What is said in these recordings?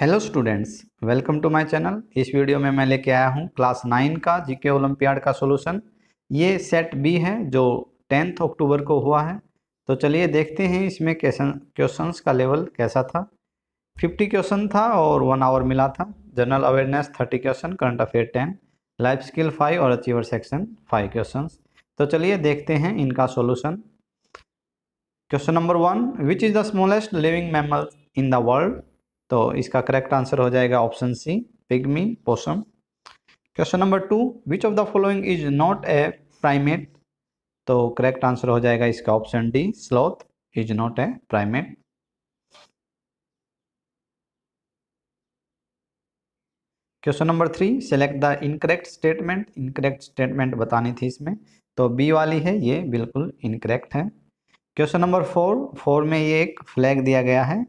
Hello students welcome to my channel इस video में मैं लेके आया हूं क्लास नाइन का जीके ओलंपियाड का सॉल्यूशन ये सेट बी है जो टेंथ अक्टूबर को हुआ है तो चलिए देखते हैं इसमें क्वेश्चन क्वेश्चंस का लेवल कैसा था फिफ्टी क्वेश्चन था और वन आवर मिला था general awareness thirty question current affair ten life skill five और अचीवर सेक्शन फाइव क्वेश्चन तो चलिए देखते हैं इनका solution question number one which is the smallest living mammal in the world तो इसका करेक्ट आंसर हो जाएगा option C pygmy possum question number two which of the following is not a primate तो करेक्ट आंसर हो जाएगा इसका option D sloth is not a primate question number three select the incorrect statement incorrect statement बतानी थी इसमें तो B वाली है ये बिल्कुल इनकरेक्ट है क्वेश्चन नंबर फोर फोर में ये एक फ्लैग दिया गया है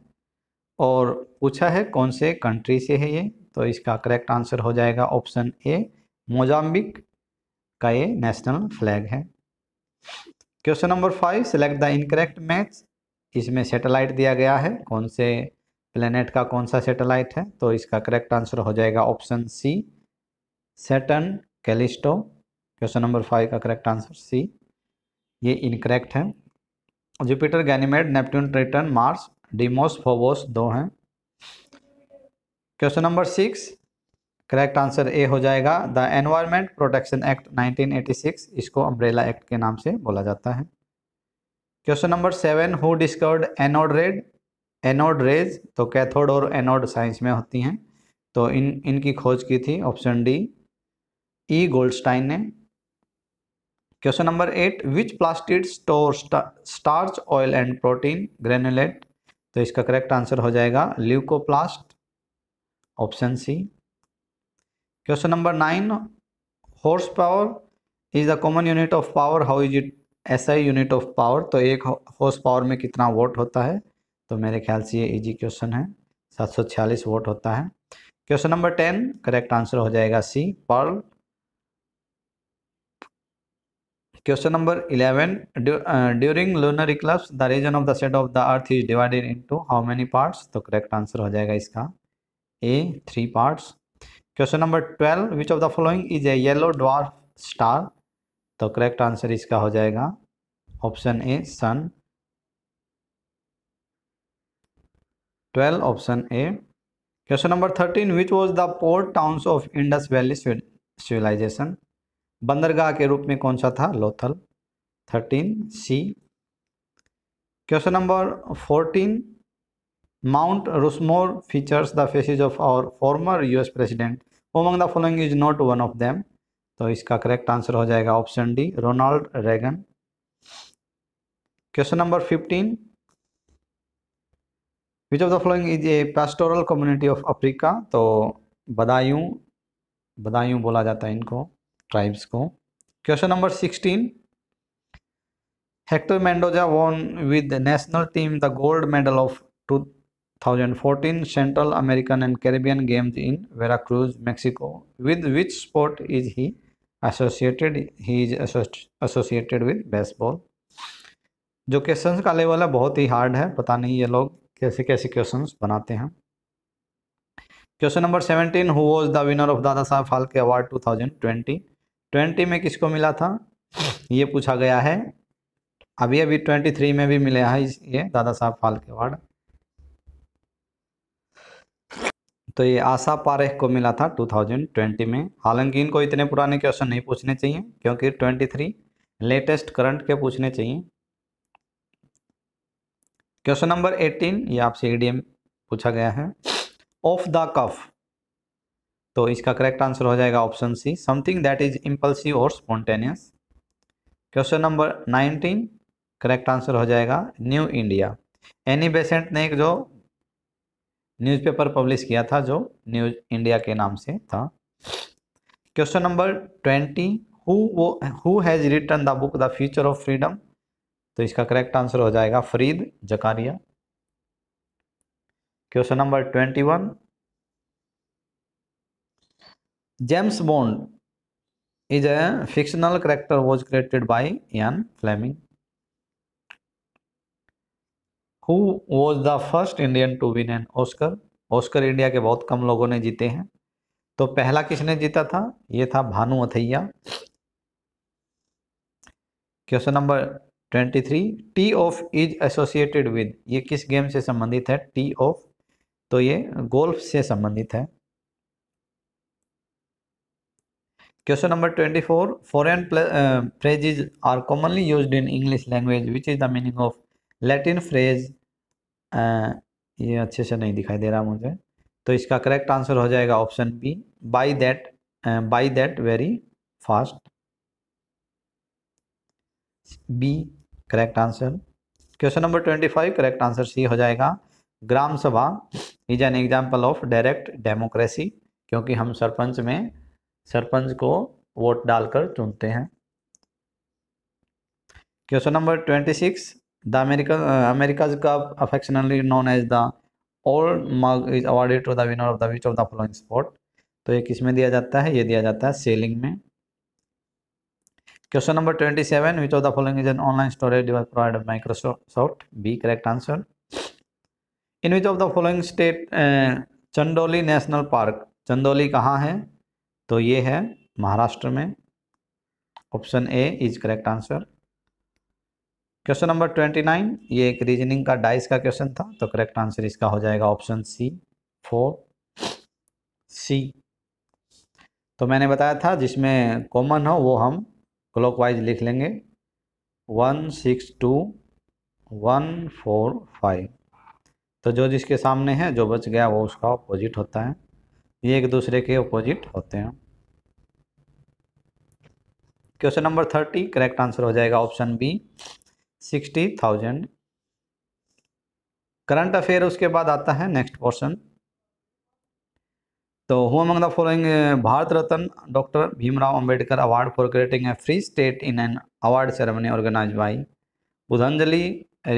और पूछा है कौन से कंट्री से है ये तो इसका करेक्ट आंसर हो जाएगा ऑप्शन ए मोजाम्बिक का ये नेशनल फ्लैग है question number five select the incorrect match इसमें सेटेलाइट दिया गया है कौन से प्लेनेट का कौन सा सेटेलाइट है तो इसका करेक्ट आंसर हो जाएगा option C Saturn Callisto question number five का करेक्ट आंसर सी ये इनकरेक्ट है Jupiter Ganymede Neptune Triton Mars Deimos Phobos दो हैं question number six correct answer A हो जाएगा द एनवायरमेंट प्रोटेक्शन एक्ट 1986 इसको अम्ब्रेला एक्ट के नाम से बोला जाता है question number seven who discovered anode red anode rays तो कैथोड और एनोड साइंस में होती हैं तो इन इनकी खोज की थी ऑप्शन डी ई गोल्डस्टाइन ने question number eight which plastid store starch oil and protein granulate तो इसका करेक्ट आंसर हो जाएगा leucoplast option C question number nine horse power is the common unit of power how is it ऐसा unit of power तो एक horse power में कितना vote होता है तो मेरे ख्याल से ये इजी क्वेश्चन है सात सौ छियालीस वोट होता है question number ten correct answer हो जाएगा C pearl question number eleven during lunar eclipse the region of the set of the earth is divided into how many parts तो करेक्ट आंसर हो जाएगा इसका A three parts question number twelve which of the following is a yellow dwarf star तो correct answer इसका हो जाएगा option A sun twelve option A question number thirteen which was the port towns of Indus valley civilisation बंदरगाह के रूप में कौन सा था Lothal thirteen C question number fourteen Mount Rushmore features the faces of our former US president. Among the following is not one of them तो इसका correct answer हो जाएगा option D Ronald Reagan question number fifteen which of the following is a pastoral community of Africa तो Bedouin Bedouin बोला जाता है इनको tribes को question number sixteen Hector Mendoza won with national team the gold medal of to 2014 Central American and Caribbean Games in Veracruz, Mexico. With which sport is he associated? He is associated with baseball. जो question का level है बहुत ही hard है पता नहीं ये लोग कैसे कैसे क्वेश्चन बनाते हैं question number seventeen who was the winner of Dada Saheb Phalke award 2020 20 में किसको मिला था ये पूछा गया है अभी अभी 23 में भी मिला है ये दादा साहब फालके अवार्ड तो ये आशा पारेख को मिला था 2020 में हालांकि इनको इतने पुराने क्वेश्चन नहीं पूछने चाहिए क्योंकि 23 लेटेस्ट करंट के पूछने चाहिए क्वेश्चन नंबर 18 ये आपसे ईडीएम e पूछा गया है ऑफ द कफ तो इसका करेक्ट आंसर हो जाएगा option C something that is impulsive और spontaneous question number 19 correct answer हो जाएगा न्यू इंडिया एनी बेसेंट ने जो न्यूज़पेपर पब्लिश किया था जो न्यूज इंडिया के नाम से था क्वेश्चन नंबर ट्वेंटी हु वो who has written the book the future of freedom तो इसका करेक्ट आंसर हो जाएगा Fareed Zakaria question number twenty one James Bond is a fictional character was created by Ian Fleming who was the first Indian to win an Oscar Oscar India के बहुत कम लोगों ने जीते हैं तो पहला किसने जीता था ये था Bhanu Athaiya question number twenty three tee off is associated with ये किस गेम से संबंधित है टी ऑफ तो ये गोल्फ से संबंधित है question number twenty four foreign phrases are commonly used in English language which is the meaning of Latin phrase ah, ये अच्छे से नहीं दिखाई दे रहा मुझे तो इसका करेक्ट आंसर हो जाएगा option B by that by that very fast B correct answer question number twenty five correct answer C हो जाएगा gram sabha is an example of direct democracy क्योंकि हम सरपंच में सरपंच को वोट डालकर चुनते हैं question number twenty six the America uh, cup affectionately affectionately as the the mug is awarded to the winner of the which of the the sport तो ये किस में दिया जाता है ये दिया जाता है सेलिंग में question number twenty seven which of the following is an online storage device provided Microsoft B correct answer in which of the following state Chandoli national park Chandoli कहाँ है तो ये है महाराष्ट्र में option A is correct answer question number twenty nine ये एक reasoning का dice का क्वेश्चन था तो करेक्ट आंसर इसका हो जाएगा ऑप्शन सी फोर सी तो मैंने बताया था जिसमें कॉमन हो वो हम क्लॉकवाइज लिख लेंगे one six two one four five तो जो जिसके सामने है जो बच गया वो उसका अपोजिट होता है ये एक दूसरे के अपोजिट होते हैं question number thirty correct answer हो जाएगा option B sixty thousand current affair उसके बाद आता है नेक्स्ट पोर्शन तो हुआ the following Bharat Ratna doctor Bhimrao Ambedkar award for creating a free state in an award ceremony organise by Budhanjali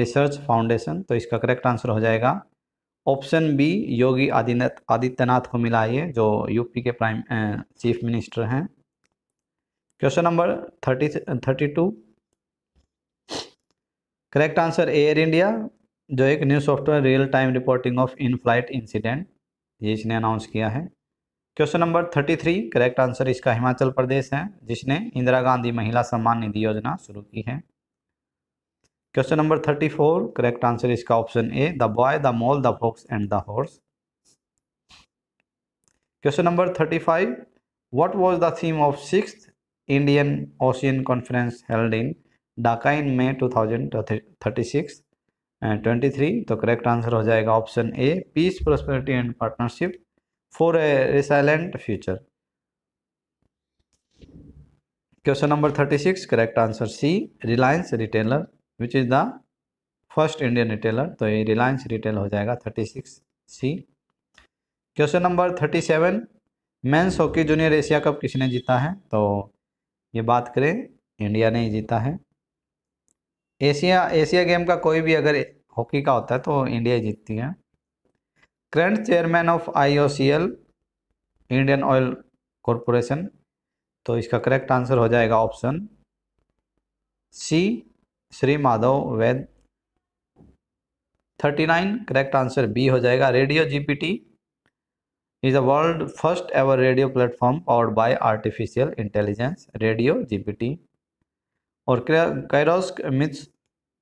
research foundation तो इसका करेक्ट आंसर हो जाएगा ऑप्शन बी योगी आदित्यनाथ आदित्यनाथ को मिला ये जो यूपी के प्राइम चीफ मिनिस्टर हैं question number thirty thirty two correct answer Air India जो एक new software real time reporting of in flight incident ये इसने अनाउंस किया है question number thirty three correct answer इसका हिमाचल प्रदेश है जिसने इंदिरा गांधी महिला सम्मान निधि योजना शुरू की है question number thirty four correct answer इसका option A the boy the mole the fox and the horse question number thirty five what was the theme of six Indian ocean conference held in Dhaka in and twenty three तो correct answer हो जाएगा option A peace prosperity and partnership for a resilient future question number thirty six correct answer C Reliance retailer which is the first Indian retailer तो ये Reliance retail हो जाएगा thirty six C question number thirty seven men's hockey junior Asia cup किसने जीता है तो ये बात करें इंडिया ने ही जीता है एशिया एशिया गेम का कोई भी अगर हॉकी का होता है तो इंडिया जीतती है current chairman of IOCL Indian Oil Corporation तो इसका करेक्ट आंसर हो जाएगा option C Shri Madhav Vaidya thirty nine correct answer B हो जाएगा radio GPT is a world first ever radio platform powered by artificial intelligence radio GPT और Kyriakos 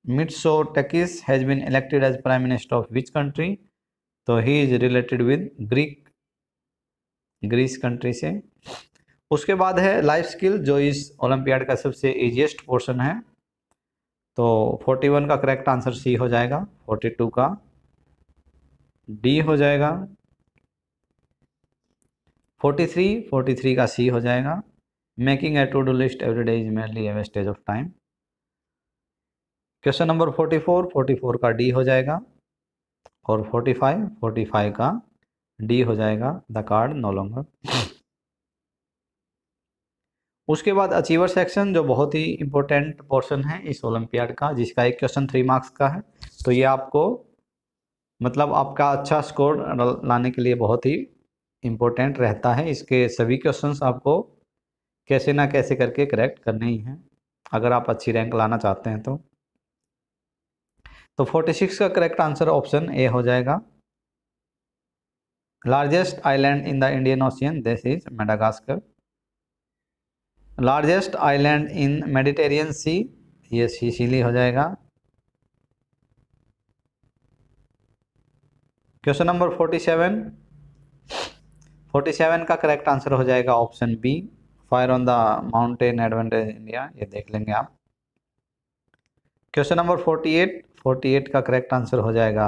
Mitsotakis has been elected as prime minister of which country तो he is related with Greek Greece country से उसके बाद है life skill जो इस olympiad का सबसे ईजिएस्ट पोर्शन है तो 41 का करेक्ट आंसर सी हो जाएगा 42 का डी हो जाएगा 43 43 का सी हो जाएगा making a to do list every day is merely a wastage of time question number 44 44 का डी हो जाएगा और 45 45 का डी हो जाएगा द कार्ड नो लॉन्गर उसके बाद अचीवर सेक्शन जो बहुत ही इंपॉर्टेंट पोर्शन है इस ओलंपियाड का जिसका एक क्वेश्चन थ्री मार्क्स का है तो ये आपको मतलब आपका अच्छा स्कोर लाने के लिए बहुत ही इम्पोर्टेंट रहता है इसके सभी क्वेश्चंस आपको कैसे ना कैसे करके करेक्ट करने ही हैं अगर आप अच्छी रैंक लाना चाहते हैं तो तो 46 का करेक्ट आंसर ऑप्शन ए हो जाएगा largest island in the Indian Ocean this is Madagascar largest island in Mediterranean sea ये सीसीली हो जाएगा क्वेश्चन नंबर 47 47 का करेक्ट आंसर हो जाएगा option B fire on the mountain advantage India ये देख लेंगे आप question number forty eight forty eight का करेक्ट आंसर हो जाएगा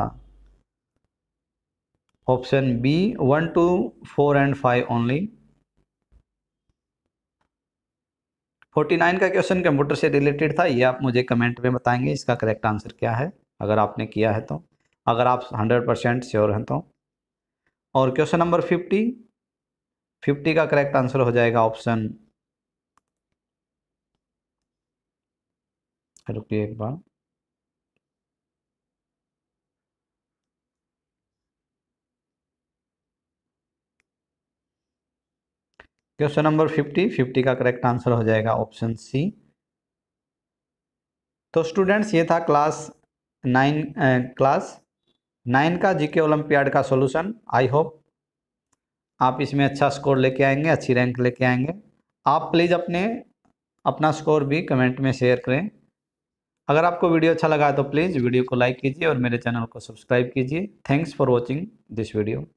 option B one two four and five only forty nine का क्वेश्चन कंप्यूटर से रिलेटेड था ये आप मुझे कमेंट में बताएंगे इसका करेक्ट आंसर क्या है अगर आपने किया है तो अगर आप हंड्रेड परसेंट श्योर हैं तो और क्वेश्चन नंबर फिफ्टी फिफ्टी का करेक्ट आंसर हो जाएगा ऑप्शन रुकिए एक बार क्वेश्चन नंबर फिफ्टी फिफ्टी का करेक्ट आंसर हो जाएगा ऑप्शन सी तो स्टूडेंट्स ये था क्लास नाइन क्लास नाइन का जीके ओलंपियाड का सॉल्यूशन आई होप आप इसमें अच्छा स्कोर लेके आएंगे अच्छी रैंक लेके आएंगे आप प्लीज़ अपने अपना स्कोर भी कमेंट में शेयर करें अगर आपको वीडियो अच्छा लगा तो प्लीज़ वीडियो को लाइक कीजिए और मेरे चैनल को सब्सक्राइब कीजिए thanks for watching this video